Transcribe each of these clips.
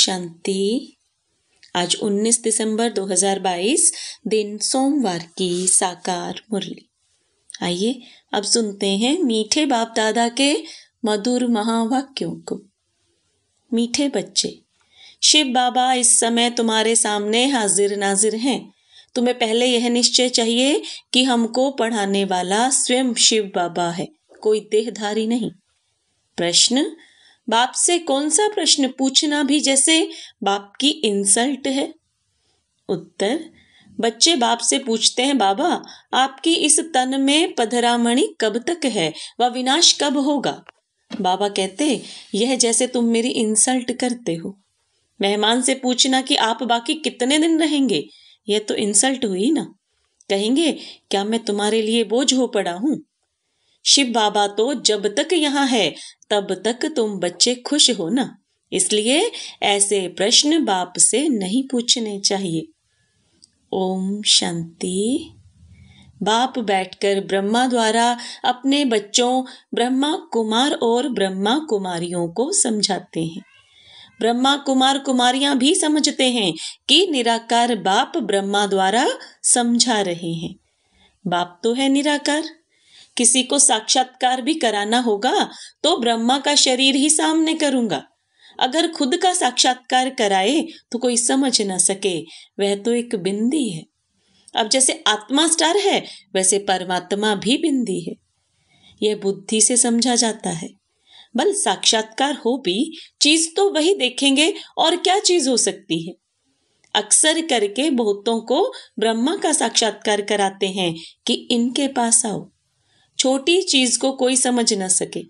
शांति आज 19 दिसंबर 2022 दिन सोमवार की साकार मुरली आइए अब सुनते हैं मीठे बाप दादा के मधुर महावाक्यों को मीठे बच्चे शिव बाबा इस समय तुम्हारे सामने हाजिर नाजिर हैं तुम्हें पहले यह निश्चय चाहिए कि हमको पढ़ाने वाला स्वयं शिव बाबा है कोई देहधारी नहीं प्रश्न बाप से कौन सा प्रश्न पूछना भी जैसे बाप की इंसल्ट है उत्तर बच्चे बाप से पूछते हैं बाबा आपकी इस तन में पधरामणि कब तक है व विनाश कब होगा बाबा कहते यह जैसे तुम मेरी इंसल्ट करते हो मेहमान से पूछना कि आप बाकी कितने दिन रहेंगे यह तो इंसल्ट हुई ना कहेंगे क्या मैं तुम्हारे लिए बोझ हो पड़ा हूं शिव बाबा तो जब तक यहाँ है तब तक तुम बच्चे खुश हो ना इसलिए ऐसे प्रश्न बाप से नहीं पूछने चाहिए ओम शांति बाप बैठकर ब्रह्मा द्वारा अपने बच्चों ब्रह्मा कुमार और ब्रह्मा कुमारियों को समझाते हैं ब्रह्मा कुमार कुमारियां भी समझते हैं कि निराकार बाप ब्रह्मा द्वारा समझा रहे हैं बाप तो है निराकार किसी को साक्षात्कार भी कराना होगा तो ब्रह्मा का शरीर ही सामने करूंगा अगर खुद का साक्षात्कार कराए तो कोई समझ ना सके वह तो एक बिंदी है अब जैसे आत्मा स्टार है वैसे परमात्मा भी बिंदी है यह बुद्धि से समझा जाता है बल साक्षात्कार हो भी चीज तो वही देखेंगे और क्या चीज हो सकती है अक्सर करके बहुतों को ब्रह्मा का साक्षात्कार कराते हैं कि इनके पास आओ छोटी चीज को कोई समझ न सके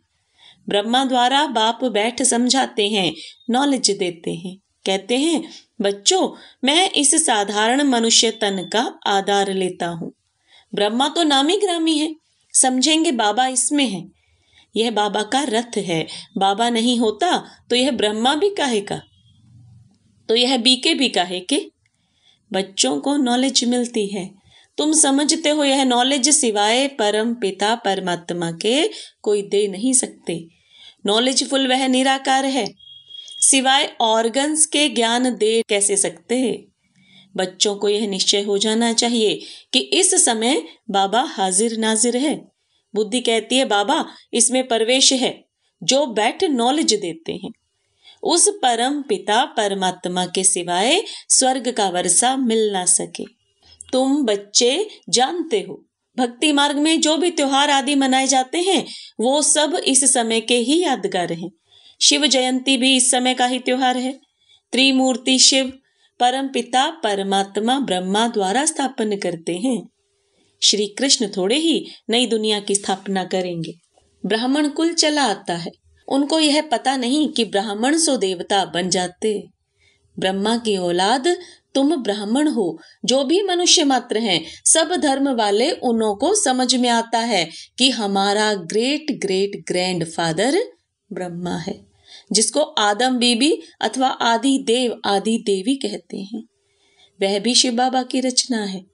ब्रह्मा द्वारा बाप बैठ समझाते हैं नॉलेज देते हैं कहते हैं बच्चों मैं इस साधारण मनुष्य तन का आधार लेता हूं ब्रह्मा तो नामी ग्रामी है समझेंगे बाबा इसमें है यह बाबा का रथ है बाबा नहीं होता तो यह ब्रह्मा भी काहे का तो यह बीके भी काहे के बच्चों को नॉलेज मिलती है तुम समझते हो यह नॉलेज सिवाय परम पिता परमात्मा के कोई दे नहीं सकते नॉलेज फुल वह निराकार है सिवाय ऑर्गन्स के ज्ञान दे कैसे सकते हैं बच्चों को यह निश्चय हो जाना चाहिए कि इस समय बाबा हाजिर नाजिर है बुद्धि कहती है बाबा इसमें प्रवेश है जो बैठ नॉलेज देते हैं उस परम पिता परमात्मा के सिवाय स्वर्ग का वर्षा मिल ना सके तुम बच्चे जानते हो भक्ति मार्ग में जो भी त्योहार आदि मनाए जाते हैं वो सब इस समय के ही यादगार हैं शिव जयंती भी इस समय का ही त्योहार है त्रिमूर्ति शिव परम पिता परमात्मा ब्रह्मा द्वारा स्थापन करते हैं श्री कृष्ण थोड़े ही नई दुनिया की स्थापना करेंगे ब्राह्मण कुल चला आता है उनको यह पता नहीं कि ब्राह्मण सो देवता बन जाते ब्रह्मा की औलाद तुम ब्राह्मण हो जो भी मनुष्य मात्र हैं सब धर्म वाले उनों को समझ में आता है कि हमारा great great grand father Brahma है जिसको आदम बीबी अथवा आदि देव आदि देवी कहते हैं वह भी शिव बाबा की रचना है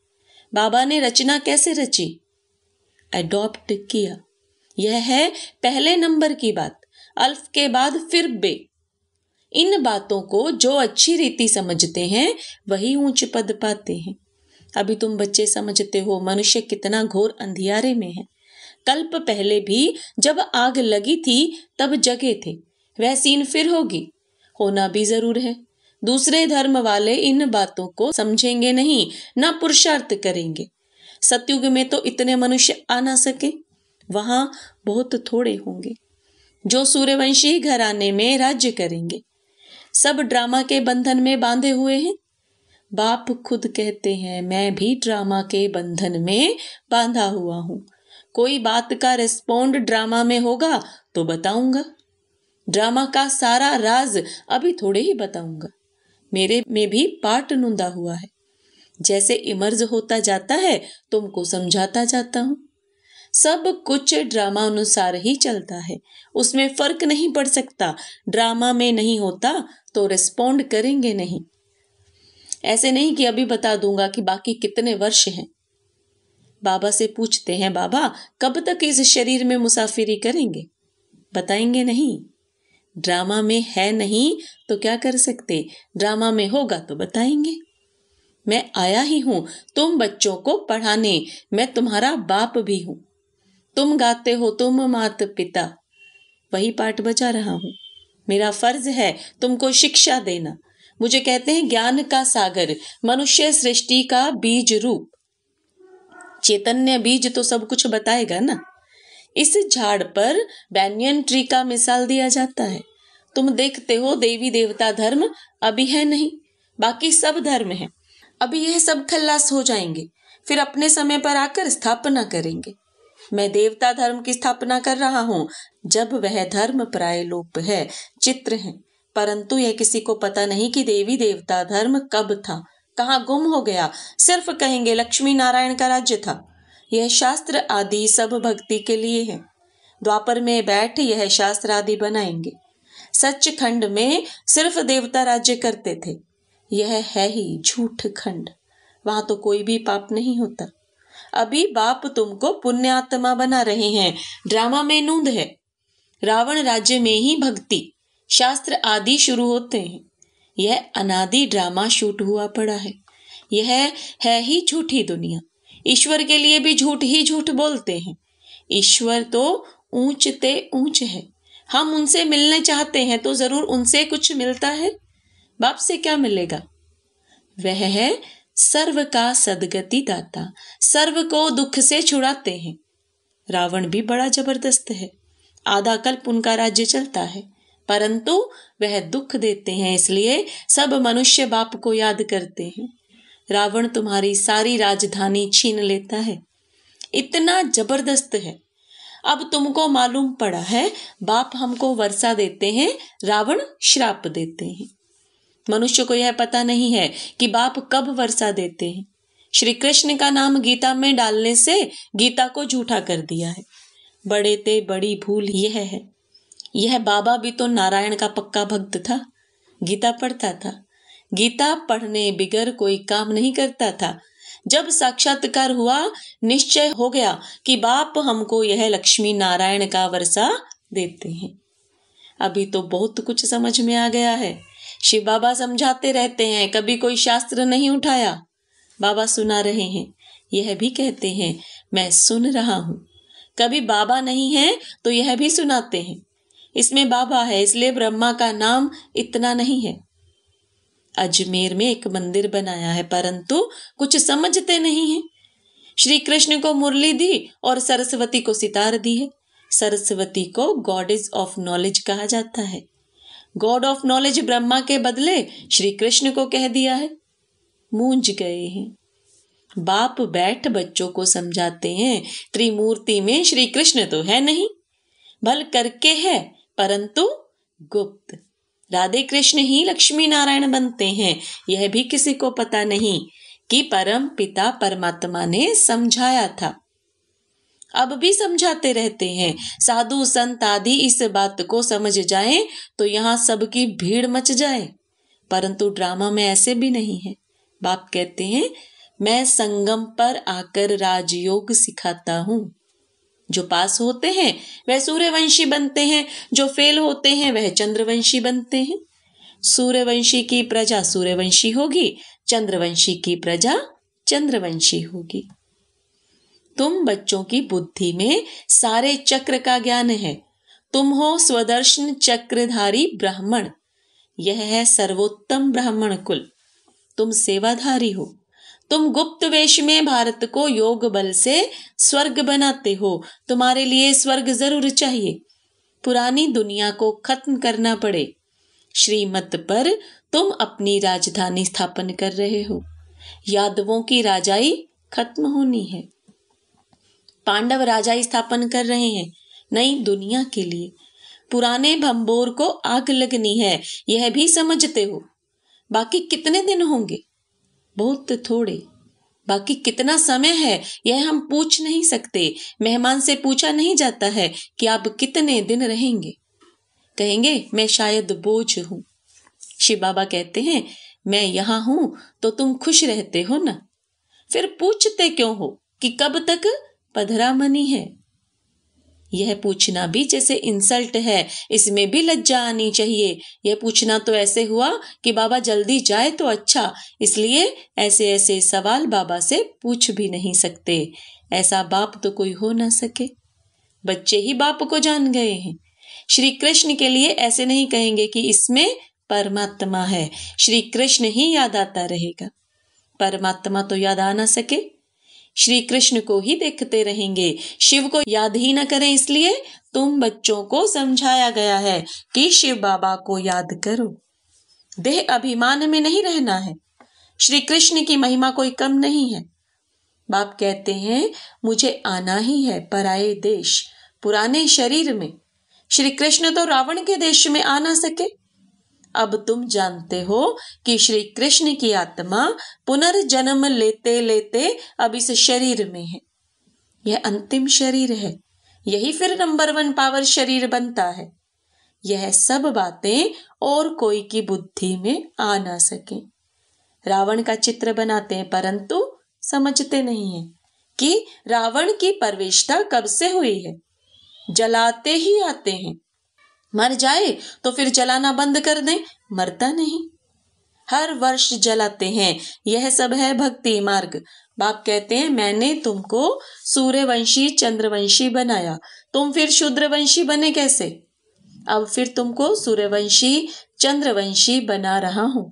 बाबा ने रचना कैसे रची एडॉप्ट किया यह है पहले नंबर की बात अल्फ के बाद फिर बे इन बातों को जो अच्छी रीति समझते हैं वही ऊंच पद पाते हैं अभी तुम बच्चे समझते हो मनुष्य कितना घोर अंधियारे में है कल्प पहले भी जब आग लगी थी तब जगे थे वह सीन फिर होगी होना भी जरूर है दूसरे धर्म वाले इन बातों को समझेंगे नहीं ना पुरुषार्थ करेंगे सतयुग में तो इतने मनुष्य आ ना सके वहां बहुत थोड़े होंगे जो सूर्यवंशी घराने में राज्य करेंगे सब ड्रामा के बंधन में बांधे हुए हैं बाप खुद कहते हैं मैं भी ड्रामा के बंधन में बांधा हुआ हूँ कोई बात का रिस्पोंड ड्रामा में होगा तो बताऊंगा ड्रामा का सारा राज अभी थोड़े ही बताऊंगा मेरे में भी पार्ट नुंदा हुआ है जैसे इमर्ज होता जाता है तुमको समझाता जाता हूँ सब कुछ ड्रामा अनुसार ही चलता है उसमें फर्क नहीं पड़ सकता ड्रामा में नहीं होता तो रिस्पोंड करेंगे नहीं ऐसे नहीं कि अभी बता दूंगा कि बाकी कितने वर्ष हैं बाबा से पूछते हैं बाबा कब तक इस शरीर में मुसाफिरी करेंगे बताएंगे नहीं ड्रामा में है नहीं तो क्या कर सकते ड्रामा में होगा तो बताएंगे मैं आया ही हूं तुम बच्चों को पढ़ाने मैं तुम्हारा बाप भी हूं तुम गाते हो तुम मात पिता वही पाठ बचा रहा हूं मेरा फर्ज है तुमको शिक्षा देना मुझे कहते हैं ज्ञान का सागर मनुष्य सृष्टि का बीज रूप चैतन्य बीज तो सब कुछ बताएगा ना इस झाड़ पर बैनियन ट्री का मिसाल दिया जाता है तुम देखते हो देवी देवता धर्म अभी है नहीं बाकी सब धर्म है अभी यह सब खल्लास हो जाएंगे फिर अपने समय पर आकर स्थापना करेंगे मैं देवता धर्म की स्थापना कर रहा हूँ जब वह धर्म प्राय लोप है चित्र है परंतु यह किसी को पता नहीं कि देवी देवता धर्म कब था कहाँ गुम हो गया सिर्फ कहेंगे लक्ष्मी नारायण का राज्य था यह शास्त्र आदि सब भक्ति के लिए है द्वापर में बैठ यह शास्त्र आदि बनाएंगे सच खंड में सिर्फ देवता राज्य करते थे यह है ही झूठ खंड वहां तो कोई भी पाप नहीं होता अभी बाप तुमको पुण्यात्मा बना रहे हैं ड्रामा में नूंद है रावण राज्य में ही भक्ति शास्त्र आदि शुरू होते हैं यह अनादि ड्रामा शूट हुआ पड़ा है यह है ही झूठी दुनिया ईश्वर के लिए भी झूठ ही झूठ बोलते हैं ईश्वर तो ऊंचते ऊंच है हम उनसे मिलने चाहते हैं तो जरूर उनसे कुछ मिलता है बाप से क्या मिलेगा वह है सर्व का सदगति दाता सर्व को दुख से छुड़ाते हैं रावण भी बड़ा जबरदस्त है आधा कल्प उनका राज्य चलता है परंतु वह दुख देते हैं इसलिए सब मनुष्य बाप को याद करते हैं रावण तुम्हारी सारी राजधानी छीन लेता है इतना जबरदस्त है अब तुमको मालूम पड़ा है बाप हमको वर्षा देते हैं रावण श्राप देते हैं मनुष्य को यह पता नहीं है कि बाप कब वर्षा देते हैं श्री कृष्ण का नाम गीता में डालने से गीता को झूठा कर दिया है बड़े ते बड़ी भूल यह है यह बाबा भी तो नारायण का पक्का भक्त था गीता पढ़ता था गीता पढ़ने बिगर कोई काम नहीं करता था जब साक्षात्कार हुआ निश्चय हो गया कि बाप हमको यह लक्ष्मी नारायण का वर्षा देते हैं अभी तो बहुत कुछ समझ में आ गया है शिव बाबा समझाते रहते हैं कभी कोई शास्त्र नहीं उठाया बाबा सुना रहे हैं यह भी कहते हैं मैं सुन रहा हूं कभी बाबा नहीं है तो यह भी सुनाते हैं इसमें बाबा है इसलिए ब्रह्मा का नाम इतना नहीं है अजमेर में एक मंदिर बनाया है परंतु कुछ समझते नहीं है श्री कृष्ण को मुरली दी और सरस्वती को सितार दी है सरस्वती को गॉडेज ऑफ नॉलेज कहा जाता है गॉड ऑफ नॉलेज ब्रह्मा के बदले श्री कृष्ण को कह दिया है मूंज गए हैं बाप बैठ बच्चों को समझाते हैं त्रिमूर्ति में श्री कृष्ण तो है नहीं भल करके है परंतु गुप्त राधे कृष्ण ही लक्ष्मी नारायण बनते हैं यह भी किसी को पता नहीं कि परम पिता परमात्मा ने समझाया था अब भी समझाते रहते हैं साधु संत आदि इस बात को समझ जाएं तो यहाँ सबकी भीड़ मच जाए परंतु ड्रामा में ऐसे भी नहीं है बाप कहते हैं मैं संगम पर आकर राजयोग सिखाता हूँ जो पास होते हैं वह सूर्यवंशी बनते हैं जो फेल होते हैं वह चंद्रवंशी बनते हैं सूर्यवंशी की प्रजा सूर्यवंशी होगी चंद्रवंशी की प्रजा चंद्रवंशी होगी तुम बच्चों की बुद्धि में सारे चक्र का ज्ञान है तुम हो स्वदर्शन चक्रधारी ब्राह्मण यह है सर्वोत्तम ब्राह्मण कुल तुम सेवाधारी हो तुम गुप्त वेश में भारत को योग बल से स्वर्ग बनाते हो तुम्हारे लिए स्वर्ग जरूर चाहिए पुरानी दुनिया को खत्म करना पड़े श्रीमत पर तुम अपनी राजधानी स्थापन कर रहे हो यादवों की राजाई खत्म होनी है पांडव राजा स्थापन कर रहे हैं नई दुनिया के लिए पुराने भंबोर को आग लगनी है यह भी समझते हो बाकी कितने दिन होंगे बहुत थोड़े बाकी कितना समय है यह हम पूछ नहीं सकते मेहमान से पूछा नहीं जाता है कि आप कितने दिन रहेंगे कहेंगे मैं शायद बोझ हूं शिव बाबा कहते हैं मैं यहां हूं तो तुम खुश रहते हो ना फिर पूछते क्यों हो कि कब तक पधरा मनी है यह पूछना भी जैसे इंसल्ट है इसमें भी लज्जा आनी चाहिए यह पूछना तो ऐसे हुआ कि बाबा जल्दी जाए तो अच्छा इसलिए ऐसे ऐसे सवाल बाबा से पूछ भी नहीं सकते ऐसा बाप तो कोई हो ना सके बच्चे ही बाप को जान गए हैं श्री कृष्ण के लिए ऐसे नहीं कहेंगे कि इसमें परमात्मा है श्री कृष्ण ही याद आता रहेगा परमात्मा तो याद आ ना सके श्री कृष्ण को ही देखते रहेंगे शिव को याद ही न करें इसलिए तुम बच्चों को समझाया गया है कि शिव बाबा को याद करो देह अभिमान में नहीं रहना है श्री कृष्ण की महिमा कोई कम नहीं है बाप कहते हैं मुझे आना ही है पराए देश पुराने शरीर में श्री कृष्ण तो रावण के देश में आ ना सके अब तुम जानते हो कि श्री कृष्ण की आत्मा पुनर्जन्म लेते लेते अब इस शरीर में है यह अंतिम शरीर है यही फिर नंबर वन पावर शरीर बनता है यह सब बातें और कोई की बुद्धि में आ ना सके रावण का चित्र बनाते हैं परंतु समझते नहीं है कि रावण की परवेशता कब से हुई है जलाते ही आते हैं मर जाए तो फिर जलाना बंद कर दें मरता नहीं हर वर्ष जलाते हैं यह सब है भक्ति मार्ग बाप कहते हैं मैंने तुमको सूर्यवंशी चंद्रवंशी बनाया तुम फिर शूद्रवंशी बने कैसे अब फिर तुमको सूर्यवंशी चंद्रवंशी बना रहा हूं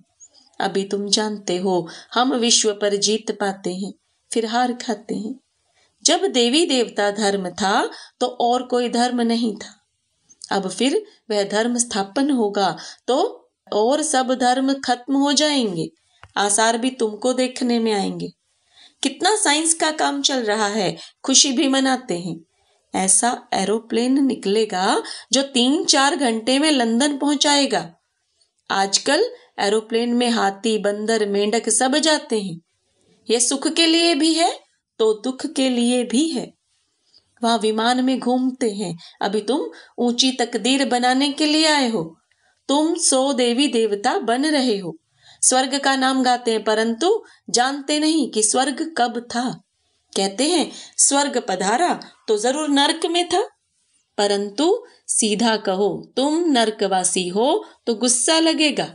अभी तुम जानते हो हम विश्व पर जीत पाते हैं फिर हार खाते हैं जब देवी देवता धर्म था तो और कोई धर्म नहीं था अब फिर वह धर्म स्थापन होगा तो और सब धर्म खत्म हो जाएंगे आसार भी तुमको देखने में आएंगे कितना साइंस का काम चल रहा है खुशी भी मनाते हैं ऐसा एरोप्लेन निकलेगा जो तीन चार घंटे में लंदन पहुंचाएगा आजकल एरोप्लेन में हाथी बंदर मेंढक सब जाते हैं यह सुख के लिए भी है तो दुख के लिए भी है वह विमान में घूमते हैं अभी तुम ऊंची तकदीर बनाने के लिए आए हो तुम सो देवी देवता बन रहे हो स्वर्ग का नाम गाते हैं परंतु जानते नहीं कि स्वर्ग कब था कहते हैं स्वर्ग पधारा तो जरूर नरक में था परंतु सीधा कहो तुम नरकवासी हो तो गुस्सा लगेगा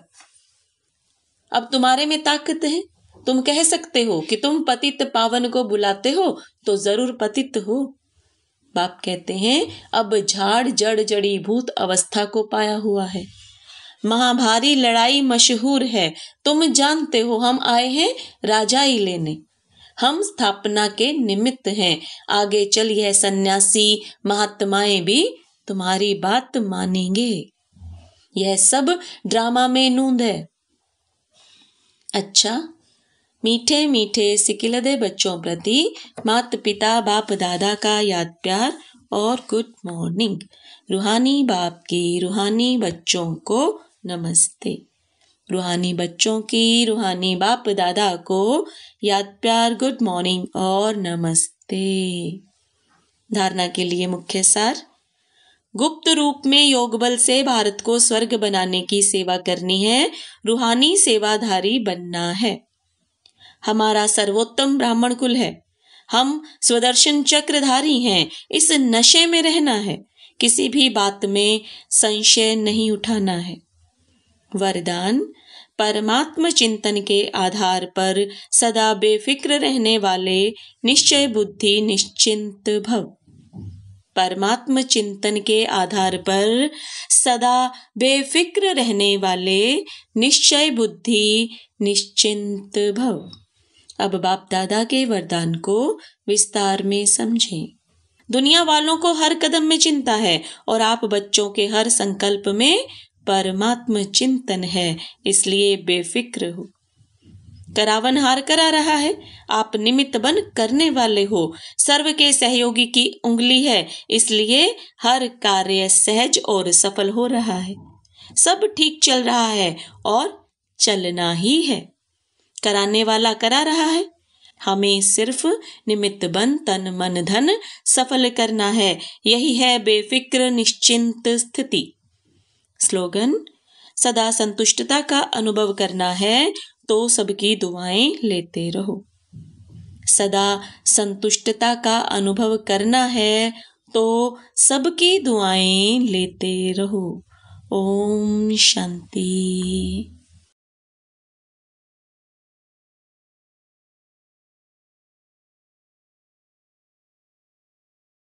अब तुम्हारे में ताकत है तुम कह सकते हो कि तुम पतित पावन को बुलाते हो तो जरूर पतित हो बाप कहते हैं अब झाड़ जड़ जड़ी भूत अवस्था को पाया हुआ है महाभारी लड़ाई मशहूर है तुम जानते हो हम आए हैं राजाई लेने हम स्थापना के निमित्त हैं आगे चल यह सन्यासी महात्माएं भी तुम्हारी बात मानेंगे यह सब ड्रामा में नूंद है अच्छा मीठे मीठे सिकिलदे बच्चों प्रति मात पिता बाप दादा का याद प्यार और गुड मॉर्निंग रूहानी बाप की रूहानी बच्चों को नमस्ते रूहानी बच्चों की रूहानी बाप दादा को याद प्यार गुड मॉर्निंग और नमस्ते धारणा के लिए मुख्य सार गुप्त रूप में योग बल से भारत को स्वर्ग बनाने की सेवा करनी है रूहानी सेवाधारी बनना है हमारा सर्वोत्तम ब्राह्मण कुल है हम स्वदर्शन चक्रधारी हैं इस नशे में रहना है किसी भी बात में संशय नहीं उठाना है वरदान परमात्म चिंतन के आधार पर सदा बेफिक्र रहने वाले निश्चय बुद्धि निश्चिंत भव परमात्म चिंतन के आधार पर सदा बेफिक्र रहने वाले निश्चय बुद्धि निश्चिंत भव अब बाप दादा के वरदान को विस्तार में समझें दुनिया वालों को हर कदम में चिंता है और आप बच्चों के हर संकल्प में परमात्म चिंतन है इसलिए बेफिक्र हो करावन हार करा रहा है आप निमित्त बन करने वाले हो सर्व के सहयोगी की उंगली है इसलिए हर कार्य सहज और सफल हो रहा है सब ठीक चल रहा है और चलना ही है कराने वाला करा रहा है हमें सिर्फ निमित्त बन तन मन धन सफल करना है यही है बेफिक्र निश्चिंत स्थिति स्लोगन सदा संतुष्टता का अनुभव करना है तो सबकी दुआएं लेते रहो सदा संतुष्टता का अनुभव करना है तो सबकी दुआएं लेते रहो ओम शांति